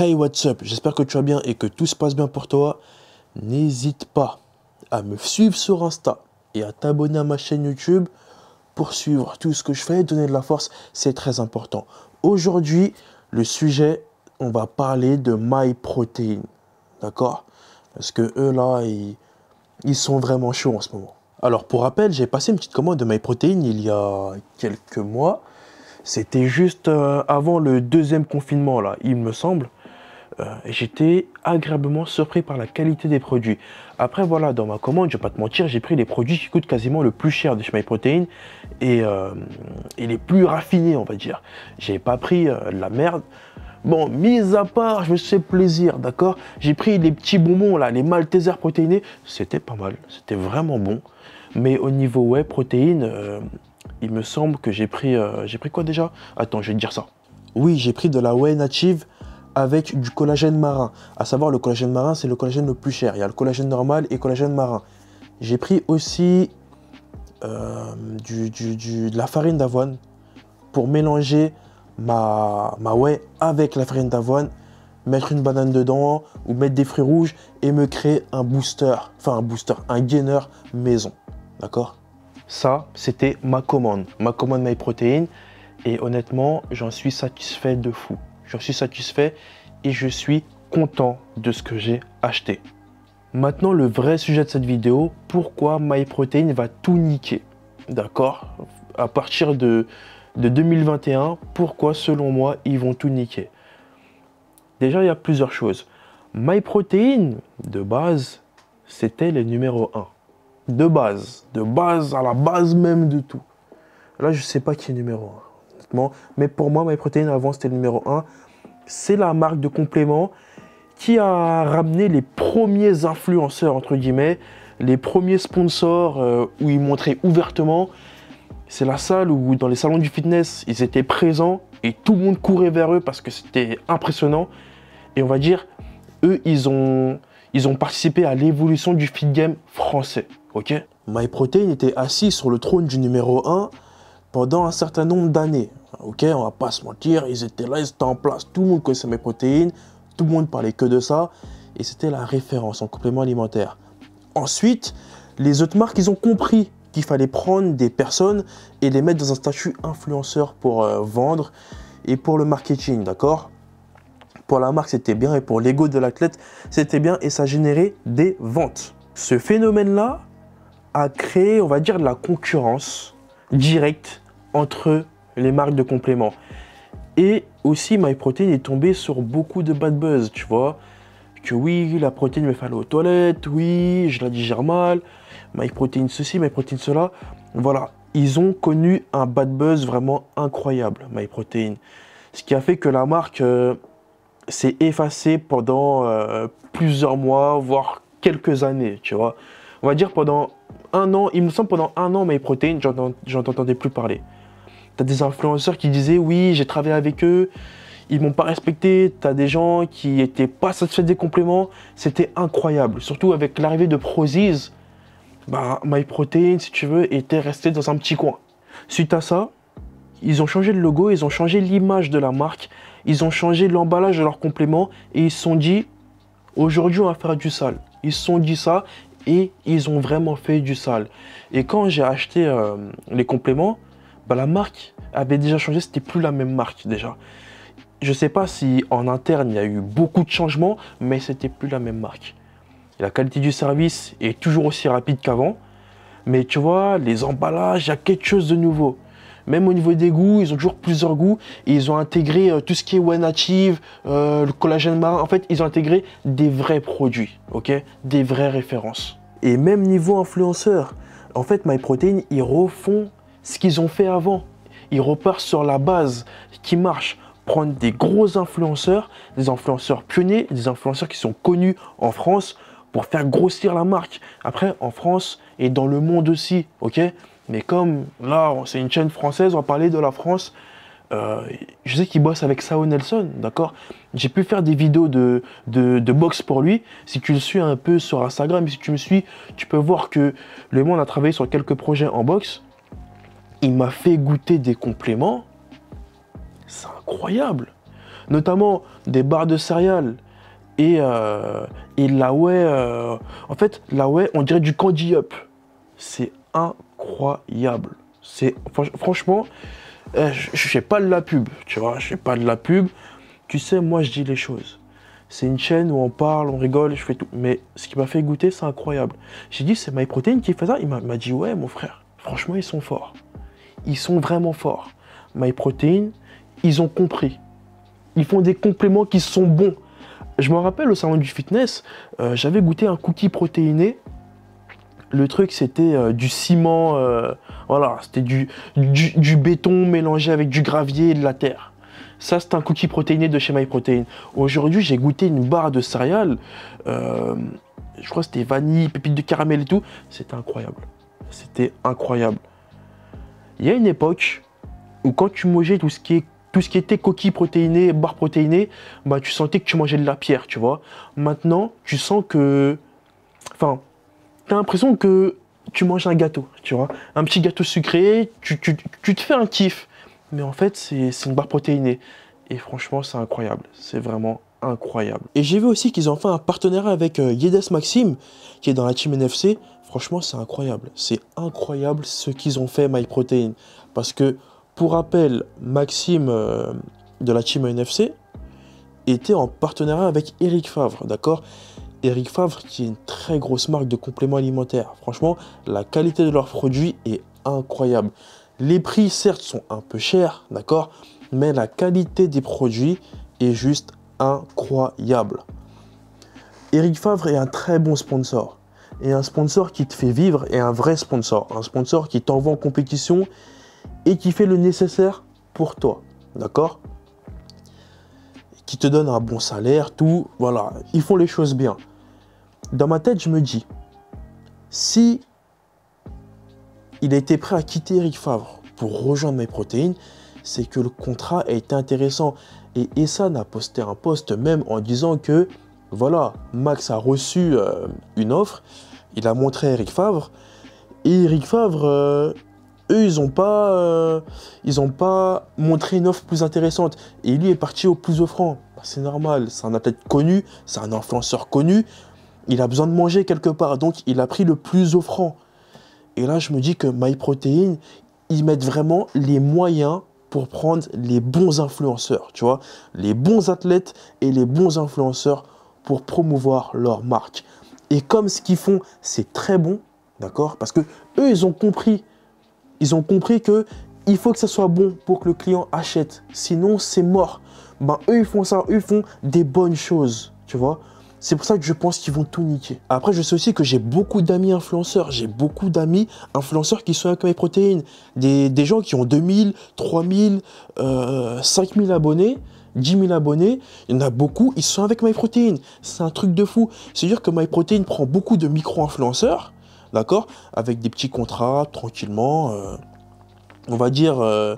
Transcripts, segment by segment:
Hey, what's up? J'espère que tu vas bien et que tout se passe bien pour toi. N'hésite pas à me suivre sur Insta et à t'abonner à ma chaîne YouTube pour suivre tout ce que je fais, et donner de la force, c'est très important. Aujourd'hui, le sujet, on va parler de MyProtein. D'accord Parce que eux là, ils, ils sont vraiment chauds en ce moment. Alors pour rappel, j'ai passé une petite commande de MyProtein il y a quelques mois. C'était juste euh, avant le deuxième confinement là, il me semble. Euh, j'étais agréablement surpris par la qualité des produits. Après voilà, dans ma commande, je vais pas te mentir, j'ai pris les produits qui coûtent quasiment le plus cher de chez MyProtein et, euh, et les plus raffinés on va dire. J'ai pas pris euh, de la merde. Bon, mis à part, je me suis plaisir, d'accord J'ai pris les petits bonbons là, les maltésers protéinés, c'était pas mal, c'était vraiment bon. Mais au niveau whey protéines, il me semble que j'ai pris, j'ai pris quoi déjà Attends, je vais te dire ça. Oui, j'ai pris de la whey native avec du collagène marin. A savoir, le collagène marin, c'est le collagène le plus cher. Il y a le collagène normal et le collagène marin. J'ai pris aussi euh, de la farine d'avoine pour mélanger ma, ma whey avec la farine d'avoine, mettre une banane dedans ou mettre des fruits rouges et me créer un booster, enfin un booster, un gainer maison. D'accord Ça, c'était ma commande, ma commande my protein. Et honnêtement, j'en suis satisfait de fou je suis satisfait et je suis content de ce que j'ai acheté. Maintenant, le vrai sujet de cette vidéo, pourquoi MyProtein va tout niquer D'accord À partir de, 2021, pourquoi selon moi, ils vont tout niquer Déjà, il y a plusieurs choses. MyProtein, de base, c'était le numéro 1. De base, de base, à la base même de tout. Là, je ne sais pas qui est numéro 1. Mais pour moi, MyProtein, avant, c'était le numéro 1. C'est la marque de complément qui a ramené les premiers influenceurs, entre guillemets, les premiers sponsors euh, où ils montraient ouvertement. C'est la salle où, dans les salons du fitness, ils étaient présents et tout le monde courait vers eux parce que c'était impressionnant. Et on va dire, eux, ils ont, ils ont participé à l'évolution du fit game français. Ok MyProtein était assis sur le trône du numéro 1 pendant un certain nombre d'années. Ok, on va pas se mentir, ils étaient là, ils étaient en place. Tout le monde connaissait mes protéines, tout le monde parlait que de ça. Et c'était la référence en complément alimentaire. Ensuite, les autres marques, ils ont compris qu'il fallait prendre des personnes et les mettre dans un statut influenceur pour euh, vendre et pour le marketing, d'accord Pour la marque, c'était bien et pour l'ego de l'athlète, c'était bien et ça générait des ventes. Ce phénomène-là a créé, on va dire, de la concurrence directe entre les marques de compléments. Et aussi, MyProtein est tombé sur beaucoup de bad buzz, tu vois. Que oui, la protéine me fait aller aux toilettes, oui, je la digère mal, MyProtein ceci, MyProtein cela. Voilà, ils ont connu un bad buzz vraiment incroyable, MyProtein. Ce qui a fait que la marque euh, s'est effacée pendant euh, plusieurs mois, voire quelques années, tu vois. On va dire pendant un an, il me semble pendant un an, MyProtein, j'en entendais plus parler. T'as des influenceurs qui disaient oui, j'ai travaillé avec eux, ils m'ont pas respecté. T'as des gens qui étaient pas satisfaits des compléments. C'était incroyable. Surtout avec l'arrivée de Proziz, bah, MyProtein, si tu veux, était resté dans un petit coin. Suite à ça, ils ont changé le logo, ils ont changé l'image de la marque, ils ont changé l'emballage de leurs compléments et ils se sont dit aujourd'hui on va faire du sale. Ils se sont dit ça et ils ont vraiment fait du sale. Et quand j'ai acheté euh, les compléments, bah, la marque avait déjà changé, c'était plus la même marque déjà. Je sais pas si en interne il y a eu beaucoup de changements, mais c'était plus la même marque. la qualité du service est toujours aussi rapide qu'avant, mais tu vois, les emballages, il y a quelque chose de nouveau. Même au niveau des goûts, ils ont toujours plusieurs goûts ils ont intégré euh, tout ce qui est One native, euh, le collagène marin. En fait, ils ont intégré des vrais produits, ok Des vraies références. Et même niveau influenceur, en fait, MyProtein, ils refont ce qu'ils ont fait avant. Ils repartent sur la base qui marche. Prendre des gros influenceurs, des influenceurs pionniers, des influenceurs qui sont connus en France pour faire grossir la marque. Après, en France et dans le monde aussi, ok Mais comme là, c'est une chaîne française, on va parler de la France. Euh, je sais qu'il bosse avec Sao Nelson, d'accord J'ai pu faire des vidéos de, de, boxe pour lui. Si tu le suis un peu sur Instagram, si tu me suis, tu peux voir que le monde a travaillé sur quelques projets en boxe il m'a fait goûter des compléments. C'est incroyable. Notamment des barres de céréales et, euh, et la whey. Euh, en fait, la whey, on dirait du candy up. C'est incroyable. C'est franchement, euh, je, ne fais pas de la pub, tu vois, je fais pas de la pub. Tu sais, moi, je dis les choses. C'est une chaîne où on parle, on rigole, je fais tout. Mais ce qui m'a fait goûter, c'est incroyable. J'ai dit, c'est MyProtein qui fait ça. Il m'a dit, ouais, mon frère, franchement, ils sont forts. Ils sont vraiment forts. MyProtein, ils ont compris. Ils font des compléments qui sont bons. Je me rappelle au salon du fitness, euh, j'avais goûté un cookie protéiné. Le truc, c'était euh, du ciment, euh, voilà, c'était du, du, béton mélangé avec du gravier et de la terre. Ça, c'est un cookie protéiné de chez MyProtein. Aujourd'hui, j'ai goûté une barre de céréales. je crois que c'était vanille, pépites de caramel et tout. C'était incroyable. C'était incroyable. Il y a une époque où quand tu mangeais tout ce qui est tout ce qui était coquille protéinée, barre protéinée, bah, tu sentais que tu mangeais de la pierre, tu vois. Maintenant, tu sens que... Enfin, t'as l'impression que tu manges un gâteau, tu vois. Un petit gâteau sucré, tu, tu te fais un kiff. Mais en fait, c'est une barre protéinée. Et franchement, c'est incroyable. C'est vraiment incroyable. Et j'ai vu aussi qu'ils ont fait un partenariat avec euh, Yedes Maxime, qui est dans la team NFC. Franchement, c'est incroyable. C'est incroyable ce qu'ils ont fait MyProtein. Parce que, pour rappel, Maxime euh, de la team NFC était en partenariat avec Eric Favre, d'accord Eric Favre, qui est une très grosse marque de compléments alimentaires. Franchement, la qualité de leurs produits est incroyable. Les prix, certes, sont un peu chers, d'accord Mais la qualité des produits est juste incroyable. Eric Favre est un très bon sponsor. Et un sponsor qui te fait vivre et un vrai sponsor. Un sponsor qui t'envoie en compétition et qui fait le nécessaire pour toi. D'accord Qui te donne un bon salaire, tout. Voilà, ils font les choses bien. Dans ma tête, je me dis, si il était prêt à quitter Eric Favre pour rejoindre mes protéines, c'est que le contrat a été intéressant. Et Essan a posté un post même en disant que, voilà, Max a reçu euh, une offre, il a montré Eric Favre, et Eric Favre, euh, eux, ils n'ont pas, euh, ont pas montré une offre plus intéressante. Et lui est parti au plus offrant. Bah, c'est normal, c'est un athlète connu, c'est un influenceur connu, il a besoin de manger quelque part, donc il a pris le plus offrant. Et là, je me dis que MyProtein, ils mettent vraiment les moyens pour prendre les bons influenceurs, tu vois, les bons athlètes et les bons influenceurs pour promouvoir leur marque. Et comme ce qu'ils font, c'est très bon, d'accord Parce que eux, ils ont compris, ils ont compris que il faut que ça soit bon pour que le client achète, sinon c'est mort. Ben eux, ils font ça, eux ils font des bonnes choses, tu vois c'est pour ça que je pense qu'ils vont tout niquer. Après, je sais aussi que j'ai beaucoup d'amis influenceurs. J'ai beaucoup d'amis influenceurs qui sont avec MyProtein. Des, gens qui ont 2000, 3000, 5000 abonnés. 10 000 abonnés, il y en a beaucoup, ils sont avec MyProtein. C'est un truc de fou. C'est-à-dire que MyProtein prend beaucoup de micro-influenceurs, d'accord Avec des petits contrats, tranquillement, euh, on va dire, euh,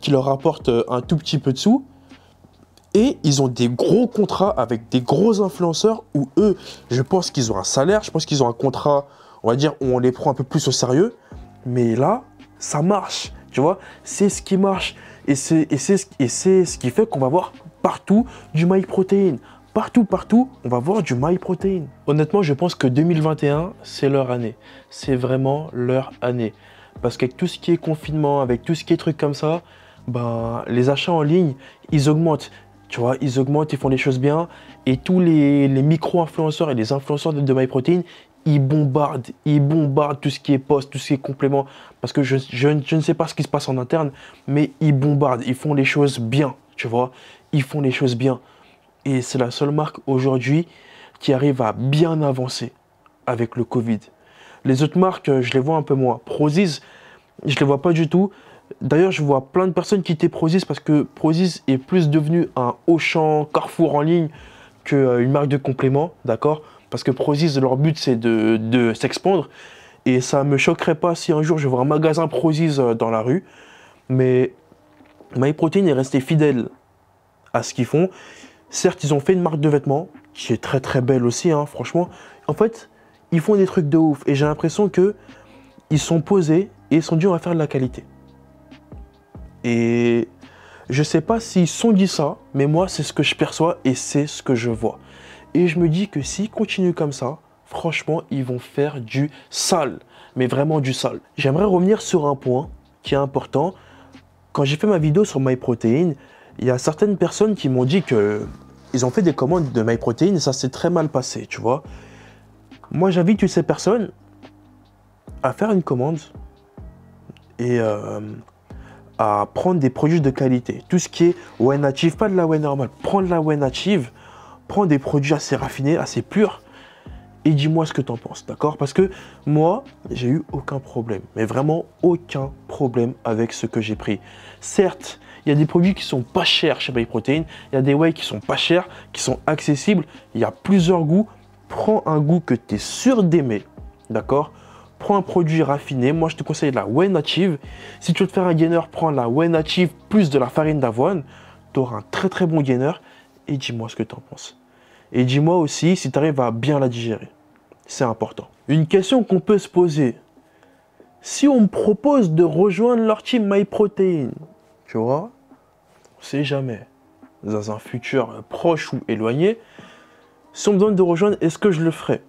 qui leur apportent un tout petit peu de sous, et ils ont des gros contrats avec des gros influenceurs où eux, je pense qu'ils ont un salaire, je pense qu'ils ont un contrat, on va dire, où on les prend un peu plus au sérieux. Mais là, ça marche, tu vois, c'est ce qui marche. Et c'est ce qui fait qu'on va voir partout du My Partout, partout, on va voir du My Honnêtement, je pense que 2021, c'est leur année. C'est vraiment leur année. Parce qu'avec tout ce qui est confinement, avec tout ce qui est trucs comme ça, ben, les achats en ligne, ils augmentent. Tu vois, ils augmentent, ils font les choses bien. Et tous les, les micro-influenceurs et les influenceurs de, MyProtein, ils bombardent, ils bombardent tout ce qui est post, tout ce qui est complément. Parce que je, ne sais pas ce qui se passe en interne, mais ils bombardent, ils font les choses bien, tu vois. Ils font les choses bien. Et c'est la seule marque aujourd'hui qui arrive à bien avancer avec le Covid. Les autres marques, je les vois un peu moins. Prozis, je les vois pas du tout. D'ailleurs, je vois plein de personnes quitter Prozis parce que Prozis est plus devenu un Auchan, Carrefour en ligne qu'une euh, marque de complément, d'accord Parce que Prozis, leur but, c'est de, s'expandre. Et ça ne me choquerait pas si un jour je vois un magasin Prozis euh, dans la rue. Mais MyProtein est resté fidèle à ce qu'ils font. Certes, ils ont fait une marque de vêtements qui est très très belle aussi, hein, franchement. En fait, ils font des trucs de ouf et j'ai l'impression que ils sont posés et ils sont durs à faire de la qualité. Et je ne sais pas s'ils sont dit ça, mais moi, c'est ce que je perçois et c'est ce que je vois. Et je me dis que s'ils continuent comme ça, franchement, ils vont faire du sale. Mais vraiment du sale. J'aimerais revenir sur un point qui est important. Quand j'ai fait ma vidéo sur MyProtein, il y a certaines personnes qui m'ont dit que ils ont fait des commandes de MyProtein et ça s'est très mal passé, tu vois. Moi, j'invite toutes ces personnes à faire une commande et euh, à prendre des produits de qualité. Tout ce qui est whey native, pas de la whey normale. Prends la whey native, prends des produits assez raffinés, assez purs. Et dis-moi ce que tu en penses, d'accord Parce que moi, j'ai eu aucun problème, mais vraiment aucun problème avec ce que j'ai pris. Certes, il y a des produits qui sont pas chers chez Bay il y a des whey qui sont pas chers, qui sont accessibles, il y a plusieurs goûts. Prends un goût que tu es sûr d'aimer, d'accord prends un produit raffiné. Moi, je te conseille la whey native. Si tu veux te faire un gainer, prends la whey native plus de la farine d'avoine. Tu auras un très très bon gainer. Et dis-moi ce que tu en penses. Et dis-moi aussi si tu arrives à bien la digérer. C'est important. Une question qu'on peut se poser. Si on me propose de rejoindre leur team MyProtein, tu vois, on ne sait jamais. Dans un futur euh, proche ou éloigné, si on me demande de rejoindre, est-ce que je le ferai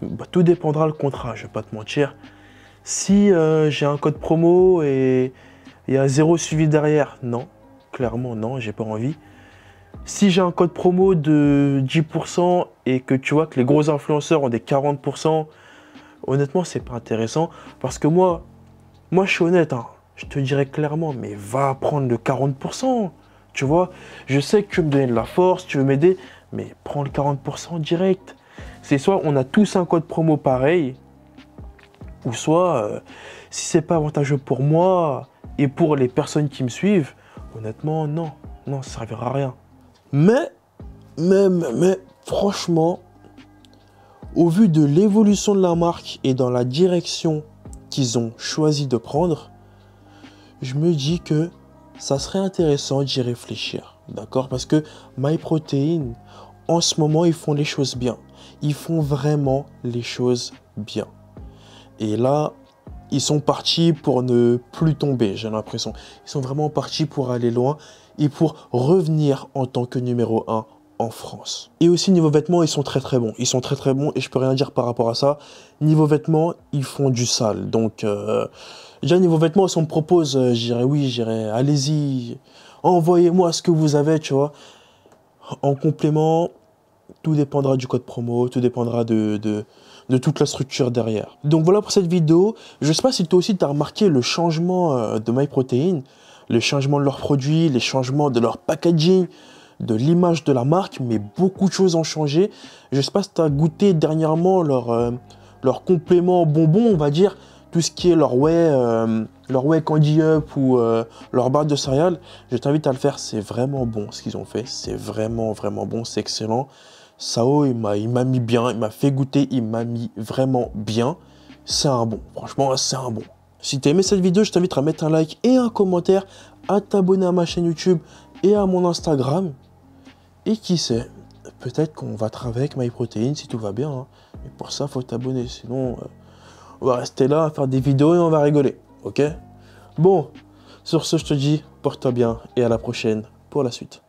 bah, tout dépendra le contrat, je vais pas te mentir. Si euh, j'ai un code promo et il y a zéro suivi derrière, non. Clairement, non, j'ai pas envie. Si j'ai un code promo de 10% et que tu vois que les gros influenceurs ont des 40%, honnêtement, c'est pas intéressant. Parce que moi, moi je suis honnête, hein. je te dirais clairement, mais va prendre le 40%. Tu vois, je sais que tu veux me donner de la force, tu veux m'aider, mais prends le 40% direct c'est soit on a tous un code promo pareil, ou soit euh, si c'est pas avantageux pour moi et pour les personnes qui me suivent, honnêtement, non, non, ça servira à rien. Mais, mais, mais, mais franchement, au vu de l'évolution de la marque et dans la direction qu'ils ont choisi de prendre, je me dis que ça serait intéressant d'y réfléchir. D'accord Parce que MyProtein, en ce moment, ils font les choses bien. Ils font vraiment les choses bien. Et là, ils sont partis pour ne plus tomber, j'ai l'impression. Ils sont vraiment partis pour aller loin et pour revenir en tant que numéro 1 en France. Et aussi niveau vêtements, ils sont très très bons. Ils sont très très bons et je peux rien dire par rapport à ça. Niveau vêtements, ils font du sale. Donc euh, déjà niveau vêtements, si on me propose, euh, j'irai oui, j'irai allez-y, envoyez-moi ce que vous avez, tu vois. En complément, tout dépendra du code promo, tout dépendra de, de, toute la structure derrière. Donc voilà pour cette vidéo. Je sais pas si toi aussi tu as remarqué le changement euh, de MyProtein, le changement de leurs produits, les changements de leur packaging, de l'image de la marque, mais beaucoup de choses ont changé. Je sais pas si tu as goûté dernièrement leur, euh, leur complément bonbon, on va dire, tout ce qui est leur way, euh, leur way candy up ou leur barre de céréales. Je t'invite à le faire, c'est vraiment bon ce qu'ils ont fait, c'est vraiment vraiment bon, c'est excellent. Sao, il m'a mis bien, il m'a fait goûter, il m'a mis vraiment bien. C'est un bon, franchement, c'est un bon. Si t'as aimé cette vidéo, je t'invite à mettre un like et un commentaire, à t'abonner à ma chaîne YouTube et à mon Instagram. Et qui sait, peut-être qu'on va travailler avec MyProtein si tout va bien. Hein. Mais pour ça, faut t'abonner, sinon euh, on va rester là à faire des vidéos et on va rigoler, ok Bon, sur ce, je te dis, porte-toi bien et à la prochaine pour la suite.